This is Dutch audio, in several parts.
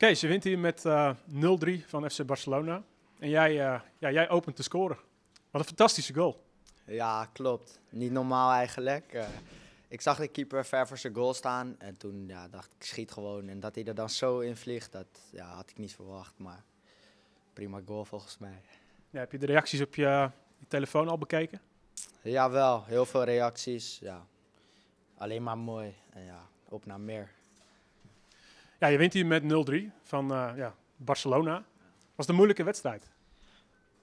Kees, je wint hier met uh, eh, 0-3 van FC Barcelona. En jij, eh, ja, jij opent te scoren. Wat een fantastische goal. Ja, klopt. Niet normaal eigenlijk. Eh, ik zag de keeper ver voor zijn goal staan. En toen ja, dacht ik, schiet gewoon. En dat hij er dan zo in vliegt, dat ja, had ik niet verwacht. Maar prima goal volgens mij. heb je de reacties op je, telefoon al bekeken? Jawel, heel veel reacties. Ja. Alleen maar mooi. En ja, op naar meer. Ja, je wint hier met 0-3 van eh, ja, Barcelona. Was het een moeilijke wedstrijd?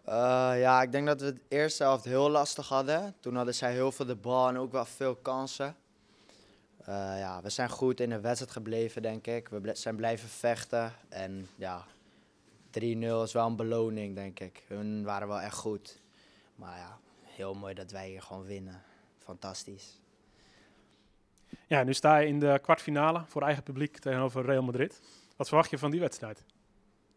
Eh, ja, ik denk dat we het eerste helft heel lastig hadden. Toen hadden zij heel veel de bal en ook wel veel kansen. Eh, ja, we zijn goed in de wedstrijd gebleven, denk ik. We zijn blijven vechten. En ja, 3-0 is wel een beloning, denk ik. Hun waren wel echt goed. Maar ja, heel mooi dat wij hier gewoon winnen. Fantastisch. Ja, nu sta je in de kwartfinale voor eigen publiek tegenover Real Madrid. Wat verwacht je van die wedstrijd?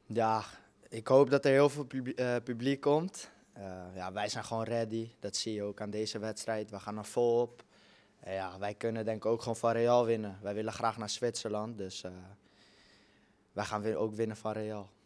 Ja, ik hoop dat er heel veel eh, publiek, komt. Eh, ja, wij zijn gewoon ready. Dat zie je ook aan deze wedstrijd. We gaan er vol op. Eh, ja, wij kunnen denk ik ook gewoon van Real winnen. Wij willen graag naar Zwitserland. Dus wij gaan weer ook winnen van Real.